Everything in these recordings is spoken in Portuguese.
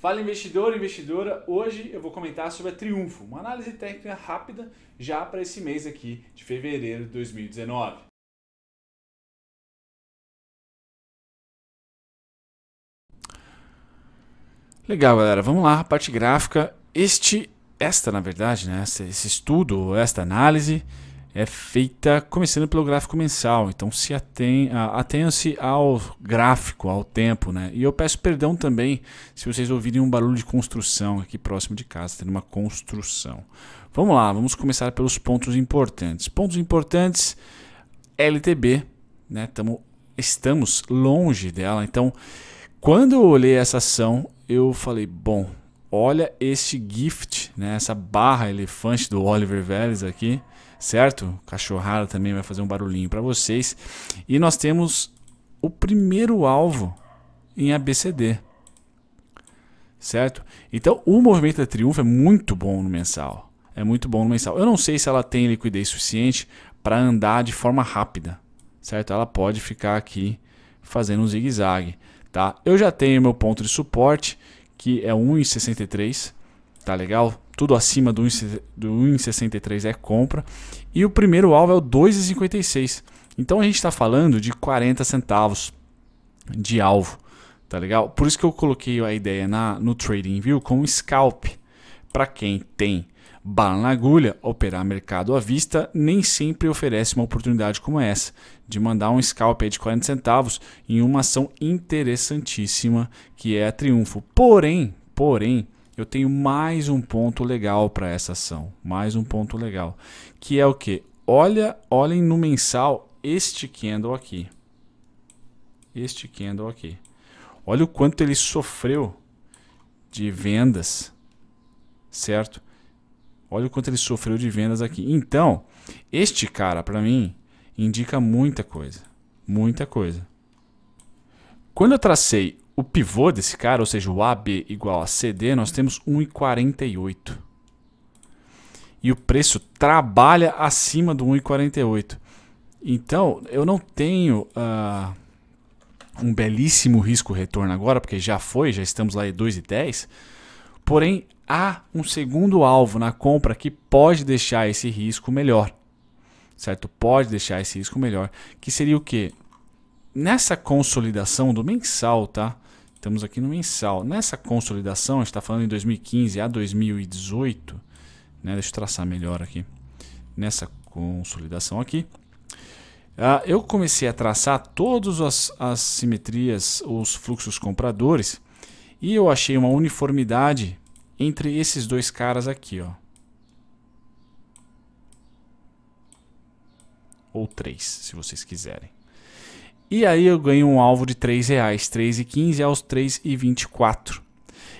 Fala investidor, investidora. Hoje eu vou comentar sobre a Triunfo, uma análise técnica rápida já para esse mês aqui de fevereiro de 2019. Legal, galera. Vamos lá, parte gráfica. Este esta, na verdade, né, esse estudo, esta análise é feita começando pelo gráfico mensal. Então se atém, atenha se ao gráfico, ao tempo, né? E eu peço perdão também se vocês ouvirem um barulho de construção aqui próximo de casa, tendo uma construção. Vamos lá, vamos começar pelos pontos importantes. Pontos importantes LTB, né? Tamo, estamos longe dela. Então, quando eu olhei essa ação, eu falei, bom, olha esse gift né? Essa barra elefante do Oliver Vélez aqui, certo? Cachorrada também vai fazer um barulhinho para vocês. E nós temos o primeiro alvo em ABCD, certo? Então o movimento da Triunfo é muito bom no mensal. É muito bom no mensal. Eu não sei se ela tem liquidez suficiente para andar de forma rápida, certo? Ela pode ficar aqui fazendo um zigue-zague, tá? Eu já tenho meu ponto de suporte, que é 1,63, tá legal? Tudo acima do 1,63 é compra. E o primeiro alvo é o 2,56. Então a gente está falando de 40 centavos de alvo, tá legal? Por isso que eu coloquei a ideia na, no Trading View com scalp. Para quem tem bala na agulha, operar mercado à vista nem sempre oferece uma oportunidade como essa, de mandar um scalp de 40 centavos em uma ação interessantíssima que é a Triunfo. Porém, porém, eu tenho mais um ponto legal para essa ação, mais um ponto legal, que é o que? Olha, olhem no mensal este candle aqui, este candle aqui. Olha o quanto ele sofreu de vendas, certo? Olha o quanto ele sofreu de vendas aqui. Então, este cara para mim indica muita coisa, muita coisa. Quando eu tracei o pivô desse cara, ou seja, o AB igual a CD, nós temos 1,48. E o preço trabalha acima do 1,48. Então, eu não tenho uh, um belíssimo risco retorno agora, porque já foi, já estamos lá em 2,10. Porém, há um segundo alvo na compra que pode deixar esse risco melhor. Certo? Pode deixar esse risco melhor. Que seria o quê? Nessa consolidação do mensal, tá? Estamos aqui no mensal. Nessa consolidação, a gente está falando em 2015 a 2018. Né? Deixa eu traçar melhor aqui. Nessa consolidação aqui. Uh, eu comecei a traçar todas as, as simetrias, os fluxos compradores. E eu achei uma uniformidade entre esses dois caras aqui. Ó. Ou três, se vocês quiserem. E aí eu ganho um alvo de 3 reais, 3,15 aos 3,24.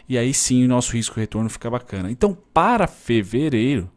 E aí sim o nosso risco retorno fica bacana. Então para fevereiro,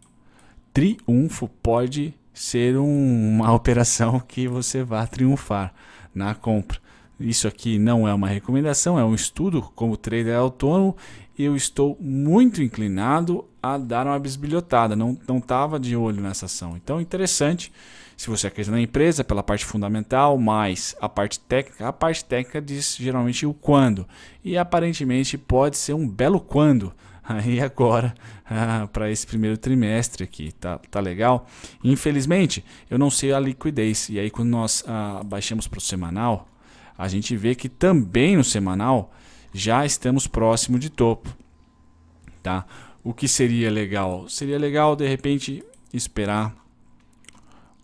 triunfo pode ser um, uma operação que você vá triunfar na compra. Isso aqui não é uma recomendação, é um estudo como trader autônomo eu estou muito inclinado a dar uma bisbilhotada, não estava de olho nessa ação. Então, interessante, se você acredita na empresa, pela parte fundamental, mais a parte técnica, a parte técnica diz geralmente o quando, e aparentemente pode ser um belo quando, aí agora ah, para esse primeiro trimestre aqui, tá, tá legal? Infelizmente, eu não sei a liquidez, e aí quando nós ah, baixamos para o semanal, a gente vê que também no semanal já estamos próximo de topo, tá? O que seria legal? Seria legal de repente esperar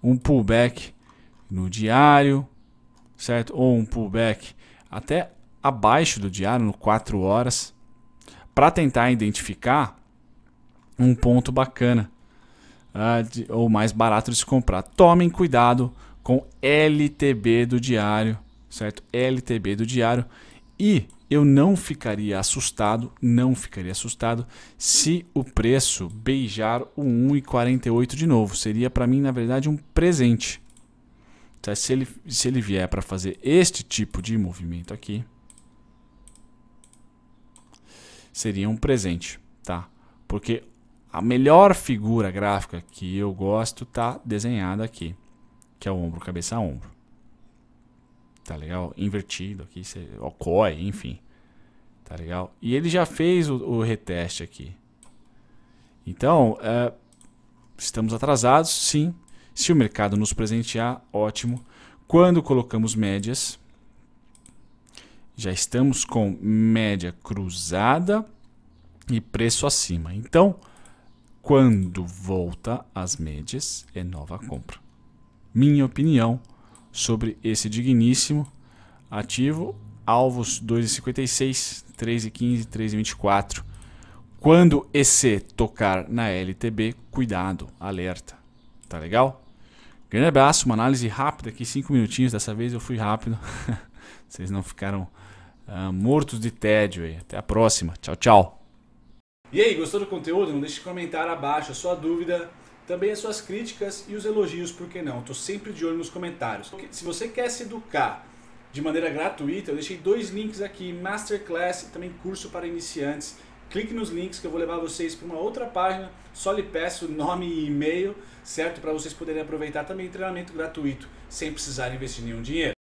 um pullback no diário, certo? Ou um pullback até abaixo do diário, no 4 horas, para tentar identificar um ponto bacana uh, de, ou mais barato de se comprar. Tomem cuidado com LTB do diário, certo? LTB do diário e eu não ficaria assustado, não ficaria assustado se o preço beijar o 1,48 de novo. Seria para mim, na verdade, um presente. Tá? Se ele, se ele vier para fazer este tipo de movimento aqui, seria um presente, tá? Porque a melhor figura gráfica que eu gosto está desenhada aqui, que é o ombro cabeça a ombro tá legal? Invertido aqui, cê, ó, COI, enfim, tá legal? E ele já fez o, o reteste aqui. Então, é, estamos atrasados, sim. Se o mercado nos presentear, ótimo. Quando colocamos médias, já estamos com média cruzada e preço acima. Então, quando volta às médias, é nova compra. Minha opinião sobre esse digníssimo ativo. Alvos 2,56, 3,15, 3,24. Quando EC tocar na LTB, cuidado, alerta. Tá legal? Grande abraço, uma análise rápida aqui, 5 minutinhos. Dessa vez eu fui rápido. Vocês não ficaram uh, mortos de tédio aí. Até a próxima. Tchau, tchau. E aí, gostou do conteúdo? Não deixe de comentar abaixo a sua dúvida também as suas críticas e os elogios, por que não? Estou sempre de olho nos comentários. Se você quer se educar de maneira gratuita, eu deixei dois links aqui, Masterclass e também curso para iniciantes. Clique nos links que eu vou levar vocês para uma outra página, só lhe peço nome e e-mail, certo? Para vocês poderem aproveitar também treinamento gratuito sem precisar investir nenhum dinheiro.